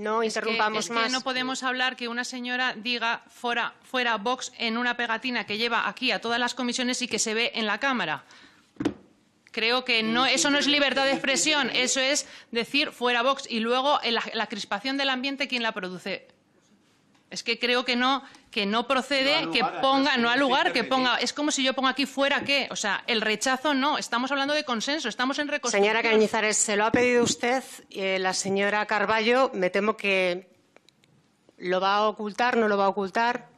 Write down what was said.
No no podemos hablar que una señora diga fuera, fuera Vox en una pegatina que lleva aquí a todas las comisiones y que se ve en la Cámara. Creo que no, eso no es libertad de expresión, eso es decir fuera Vox y luego la, la crispación del ambiente, quien la produce? Es que creo que no, que no procede que ponga, no al lugar, que ponga. Es como si yo ponga aquí fuera qué. O sea, el rechazo no. Estamos hablando de consenso, estamos en reconocimiento. Señora Cañizares, se lo ha pedido usted, eh, la señora Carballo. Me temo que lo va a ocultar, no lo va a ocultar.